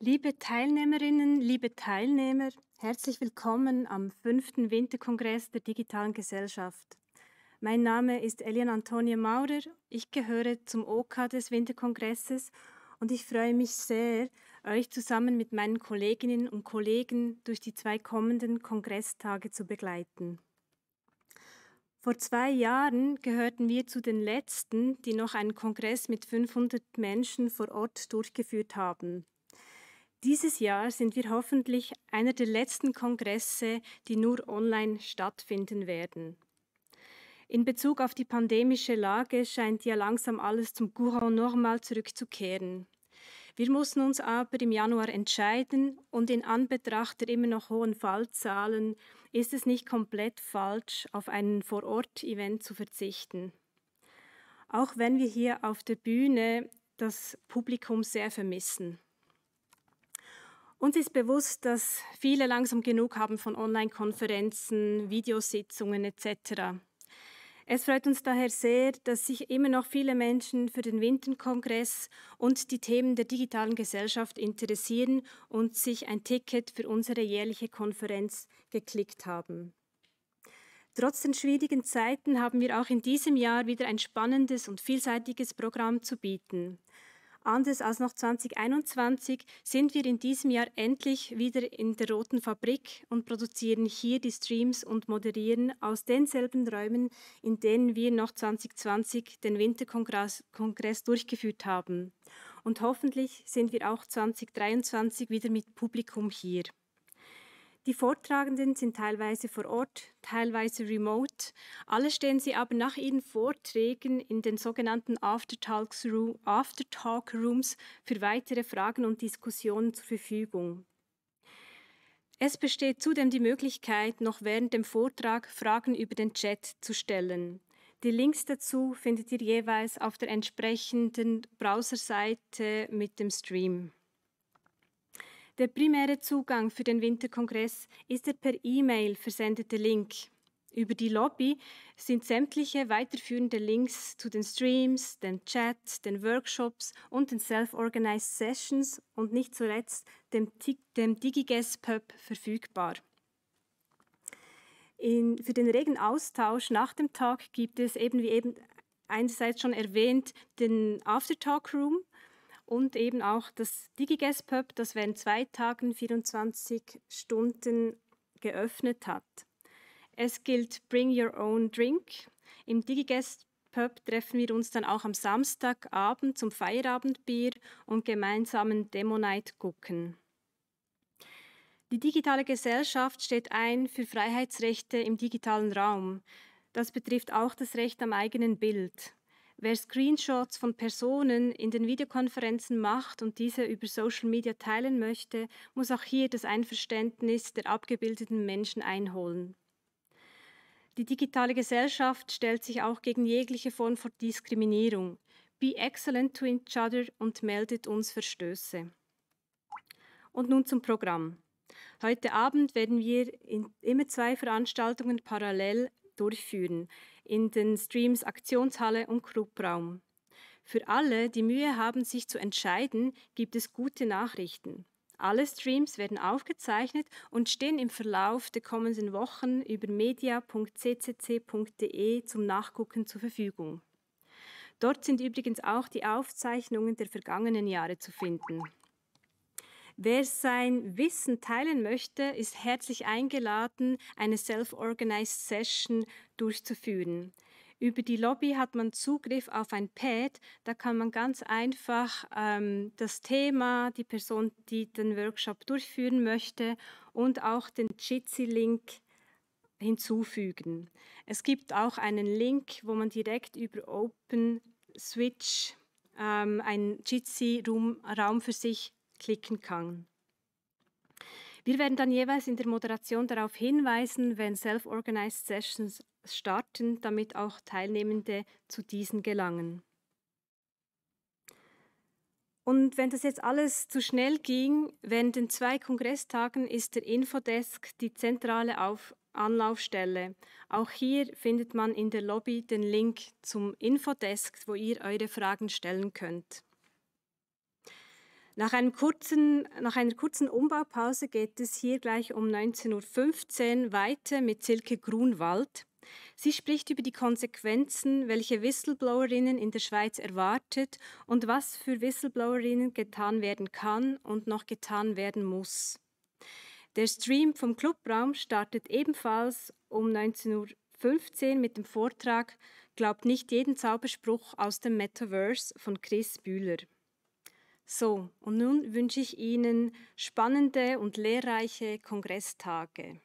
Liebe Teilnehmerinnen, liebe Teilnehmer, herzlich willkommen am fünften Winterkongress der digitalen Gesellschaft. Mein Name ist Elian Antonia Maurer, ich gehöre zum OK des Winterkongresses und ich freue mich sehr, euch zusammen mit meinen Kolleginnen und Kollegen durch die zwei kommenden Kongresstage zu begleiten. Vor zwei Jahren gehörten wir zu den letzten, die noch einen Kongress mit 500 Menschen vor Ort durchgeführt haben. Dieses Jahr sind wir hoffentlich einer der letzten Kongresse, die nur online stattfinden werden. In Bezug auf die pandemische Lage scheint ja langsam alles zum Courant normal zurückzukehren. Wir mussten uns aber im Januar entscheiden und in Anbetracht der immer noch hohen Fallzahlen ist es nicht komplett falsch, auf einen Vor-Ort-Event zu verzichten. Auch wenn wir hier auf der Bühne das Publikum sehr vermissen. Uns ist bewusst, dass viele langsam genug haben von Online-Konferenzen, Videositzungen etc. Es freut uns daher sehr, dass sich immer noch viele Menschen für den Winterkongress und die Themen der digitalen Gesellschaft interessieren und sich ein Ticket für unsere jährliche Konferenz geklickt haben. Trotz den schwierigen Zeiten haben wir auch in diesem Jahr wieder ein spannendes und vielseitiges Programm zu bieten. Anders als noch 2021 sind wir in diesem Jahr endlich wieder in der Roten Fabrik und produzieren hier die Streams und moderieren aus denselben Räumen, in denen wir noch 2020 den Winterkongress Kongress durchgeführt haben. Und hoffentlich sind wir auch 2023 wieder mit Publikum hier. Die Vortragenden sind teilweise vor Ort, teilweise remote. Alle stehen sie aber nach ihren Vorträgen in den sogenannten Aftertalk-Rooms After für weitere Fragen und Diskussionen zur Verfügung. Es besteht zudem die Möglichkeit, noch während dem Vortrag Fragen über den Chat zu stellen. Die Links dazu findet ihr jeweils auf der entsprechenden Browserseite mit dem Stream. Der primäre Zugang für den Winterkongress ist der per E-Mail versendete Link. Über die Lobby sind sämtliche weiterführende Links zu den Streams, den Chats, den Workshops und den Self-Organized Sessions und nicht zuletzt dem, dem DigiGuess-Pub verfügbar. In, für den regen Austausch nach dem Tag gibt es eben, wie eben einerseits schon erwähnt, den After-Talk-Room, und eben auch das DigiGuess-Pub, das während zwei Tagen 24 Stunden geöffnet hat. Es gilt Bring Your Own Drink. Im DigiGuest-Pub treffen wir uns dann auch am Samstagabend zum Feierabendbier und gemeinsamen Demo-Night gucken. Die digitale Gesellschaft steht ein für Freiheitsrechte im digitalen Raum. Das betrifft auch das Recht am eigenen Bild. Wer Screenshots von Personen in den Videokonferenzen macht und diese über Social Media teilen möchte, muss auch hier das Einverständnis der abgebildeten Menschen einholen. Die digitale Gesellschaft stellt sich auch gegen jegliche Form von Diskriminierung. Be excellent to each other und meldet uns Verstöße. Und nun zum Programm. Heute Abend werden wir in, immer zwei Veranstaltungen parallel durchführen in den Streams Aktionshalle und Clubraum. Für alle, die Mühe haben, sich zu entscheiden, gibt es gute Nachrichten. Alle Streams werden aufgezeichnet und stehen im Verlauf der kommenden Wochen über media.ccc.de zum Nachgucken zur Verfügung. Dort sind übrigens auch die Aufzeichnungen der vergangenen Jahre zu finden. Wer sein Wissen teilen möchte, ist herzlich eingeladen, eine Self-Organized Session durchzuführen. Über die Lobby hat man Zugriff auf ein Pad, da kann man ganz einfach ähm, das Thema, die Person, die den Workshop durchführen möchte und auch den Jitsi-Link hinzufügen. Es gibt auch einen Link, wo man direkt über Open Switch ähm, einen Jitsi-Raum für sich klicken kann. Wir werden dann jeweils in der Moderation darauf hinweisen, wenn Self-Organized Sessions starten, damit auch Teilnehmende zu diesen gelangen. Und wenn das jetzt alles zu schnell ging, während den zwei Kongresstagen ist der Infodesk die zentrale Auf Anlaufstelle. Auch hier findet man in der Lobby den Link zum Infodesk, wo ihr eure Fragen stellen könnt. Nach, einem kurzen, nach einer kurzen Umbaupause geht es hier gleich um 19.15 Uhr weiter mit Silke Grunwald. Sie spricht über die Konsequenzen, welche Whistleblowerinnen in der Schweiz erwartet und was für Whistleblowerinnen getan werden kann und noch getan werden muss. Der Stream vom Clubraum startet ebenfalls um 19.15 Uhr mit dem Vortrag Glaubt nicht jeden Zauberspruch aus dem Metaverse von Chris Bühler. So, und nun wünsche ich Ihnen spannende und lehrreiche Kongresstage.